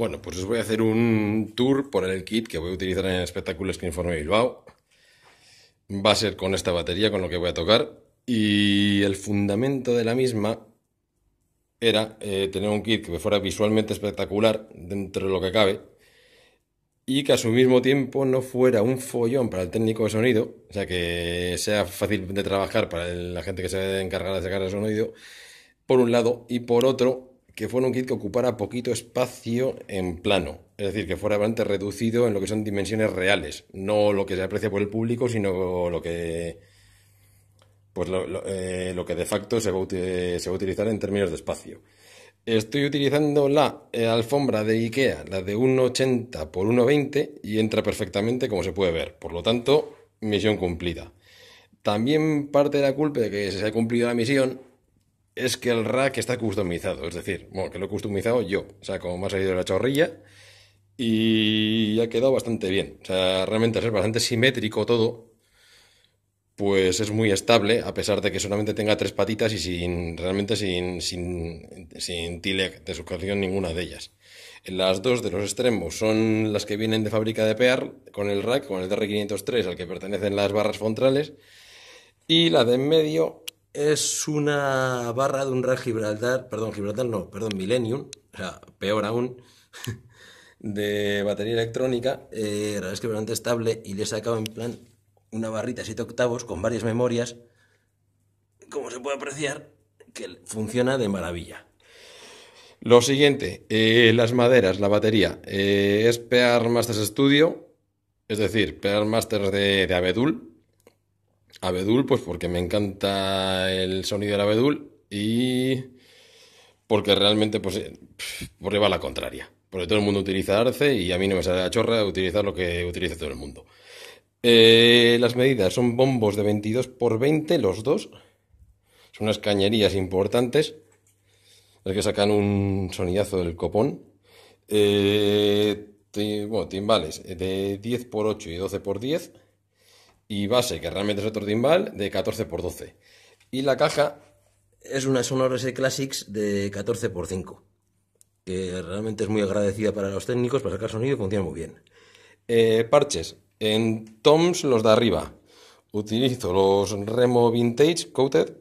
Bueno, pues os voy a hacer un tour por el kit que voy a utilizar en el espectáculo Skin Informe Bilbao. Va a ser con esta batería con lo que voy a tocar. Y el fundamento de la misma era eh, tener un kit que fuera visualmente espectacular dentro de lo que cabe y que a su mismo tiempo no fuera un follón para el técnico de sonido, o sea, que sea fácil de trabajar para la gente que se encargar de sacar el sonido, por un lado, y por otro, que fuera un kit que ocupara poquito espacio en plano, es decir, que fuera bastante reducido en lo que son dimensiones reales, no lo que se aprecia por el público, sino lo que pues lo, eh, que de facto se va, a, utilizar en términos de espacio. Estoy utilizando la eh, alfombra de IKEA, la de 1,80 por 1,20 y entra perfectamente como se puede ver. Por lo tanto, misión cumplida. También parte de la culpa de que se haya cumplido la misión es que el rack está customizado, es decir, bueno, que lo he customizado yo, o sea, como me ha salido la chorrilla y ha quedado bastante bien, o sea, realmente es bastante simétrico todo, pues es muy estable, a pesar de que solamente tenga tres patitas y sin realmente sin, sin, sin tile de sujeción ninguna de ellas. Las dos de los extremos son las que vienen de fábrica de Pearl, con el rack, con el DR503 al que pertenecen las barras frontales, y la de en medio es una barra de un Gibraltar, perdón, Gibraltar no, perdón, Millennium, o sea, peor aún, de batería electrónica, eh, verdad es que bastante estable y le he sacado en plan una barrita 7 octavos con varias memorias, como se puede apreciar, que funciona de maravilla. Lo siguiente, eh, las maderas, la batería, eh, es Pear Masters Studio, es decir, Pear Masters de, de Abedul, abedul, pues porque me encanta el sonido del abedul y porque realmente, pues, porque va la contraria. Porque todo el mundo utiliza arce y a mí no me sale la chorra utilizar lo que utiliza todo el mundo. Eh, las medidas son bombos de 22 x 20 los dos. Son unas cañerías importantes. Las que sacan un sonidazo del copón. Eh, bueno, timbales eh, de 10 x 8 y 12 x 10 y base, que realmente es otro timbal, de 14x12. Y la caja es una Sonor S Classics de 14x5, que realmente es muy agradecida para los técnicos para sacar sonido y funciona muy bien. Eh, parches. En toms los de arriba. Utilizo los Remo Vintage Coated,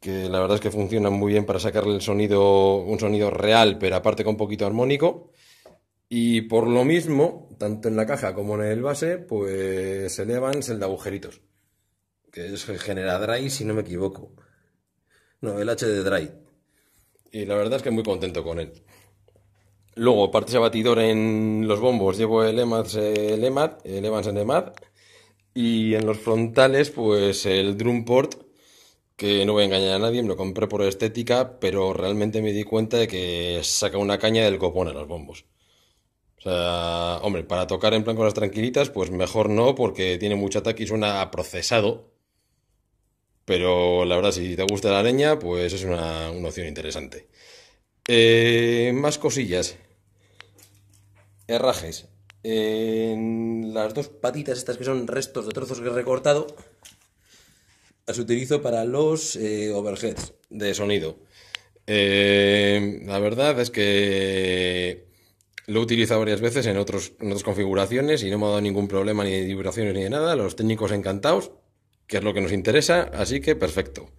que la verdad es que funcionan muy bien para sacarle el sonido, un sonido real, pero aparte con un poquito armónico. Y por lo mismo, tanto en la caja como en el base, pues se elevan el de agujeritos. Que es genera dry, si no me equivoco. No, el HD dry. Y la verdad es que muy contento con él. Luego, de abatidor en los bombos, llevo el EMAD, el Evans en EMAD. Y en los frontales, pues el Drumport, que no voy a engañar a nadie, me lo compré por estética, pero realmente me di cuenta de que saca una caña del copón en los bombos. O sea, hombre, para tocar en plan con las tranquilitas, pues mejor no, porque tiene mucho ataque y suena a procesado. Pero la verdad, si te gusta la leña, pues es una, opción interesante. Eh, más cosillas. Herrajes. En las dos patitas, estas que son restos de trozos que he recortado, las utilizo para los eh, overheads de sonido. Eh, la verdad es que lo he utilizado varias veces en, otros, otras configuraciones y no me ha dado ningún problema ni de vibraciones ni de nada. Los técnicos encantados, que es lo que nos interesa, así que perfecto.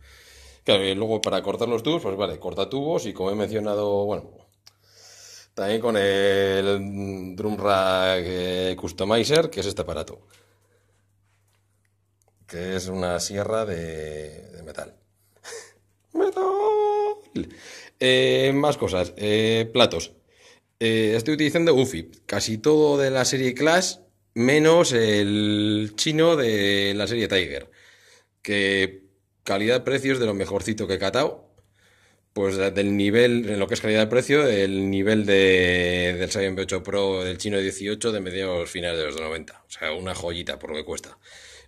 Claro, y luego para cortar los tubos, pues vale, corta tubos y como he mencionado, bueno, también con el Drum Rack eh, Customizer, que es este aparato, que es una sierra de, metal. ¡Metal! Eh, más cosas, eh, platos. Eh, estoy utilizando UFI, casi todo de la serie Clash, menos el chino de la serie Tiger, que calidad-precio es de lo mejorcito que he catado. Pues del nivel, en lo que es calidad-precio, el nivel del Saiyan B8 Pro del chino 18 de mediados finales de los 90. O sea, una joyita por lo que cuesta.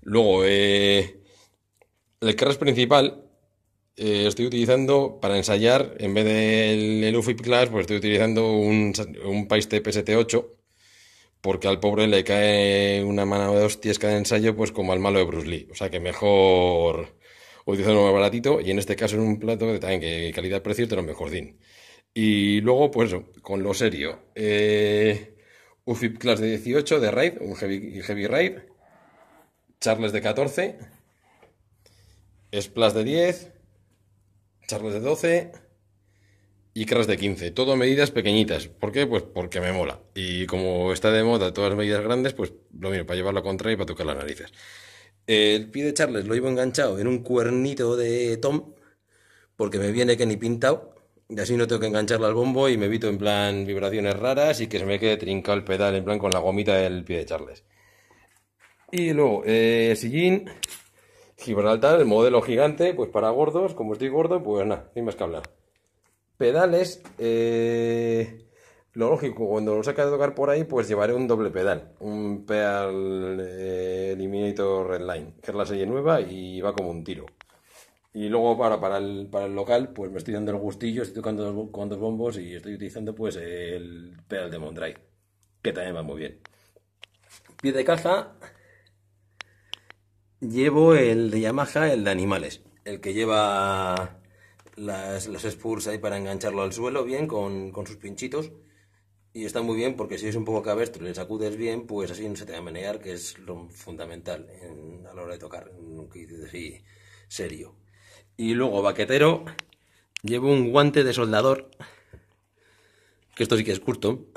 Luego, eh, el crash principal eh, estoy utilizando para ensayar, en vez del UFIP Class, pues estoy utilizando un, un Paiste PST8, porque al pobre le cae una mano de hostias cada ensayo, pues como al malo de Bruce Lee. O sea que mejor utilizar uno más baratito, y en este caso es un plato que también que calidad-precio te este mejor lo Y luego, pues con lo serio, eh, UFIP Class de 18 de Raid, un Heavy, heavy Raid, Charles de 14, Splash de 10, Charles de 12 y crash de 15. Todo medidas pequeñitas. ¿Por qué? Pues porque me mola. Y como está de moda todas las medidas grandes, pues lo mismo, para llevarlo contra y para tocar las narices. El pie de Charles lo llevo enganchado en un cuernito de Tom, porque me viene que ni pintado. Y así no tengo que engancharla al bombo y me evito en plan vibraciones raras y que se me quede trincado el pedal en plan con la gomita del pie de Charles. Y luego, eh, el sillín, Gibraltar, el modelo gigante, pues para gordos, como estoy gordo, pues nada, hay más que hablar. Pedales, eh, lo lógico, cuando lo saca de tocar por ahí, pues llevaré un doble pedal, un pedal eh, Eliminator Redline, que es la serie nueva y va como un tiro. Y luego para, para, el, para el local, pues me estoy dando el gustillo, estoy tocando con dos bombos y estoy utilizando pues el pedal de Mondray que también va muy bien. Pie de caza. Llevo el de Yamaha, el de animales. El que lleva las, los spurs ahí para engancharlo al suelo bien con, sus pinchitos. Y está muy bien porque si es un poco cabestro y le sacudes bien, pues así no se te va a menear, que es lo fundamental a la hora de tocar, así serio. Y luego baquetero, llevo un guante de soldador, que esto sí que es curto.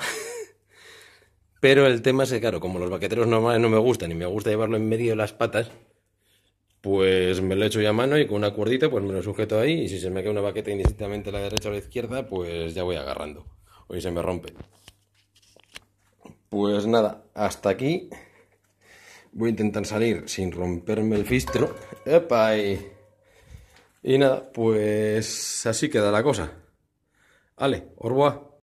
Pero el tema es que, claro, como los baqueteros normales no me gustan y me gusta llevarlo en medio de las patas, pues me lo echo ya a mano y con una cuerdita pues me lo sujeto ahí y si se me cae una baqueta indistintamente a la derecha o a la izquierda pues ya voy agarrando o se me rompe. Pues nada, hasta aquí voy a intentar salir sin romperme el fistro. ¡Epa! Y, y nada, pues así queda la cosa. Vale, orboa.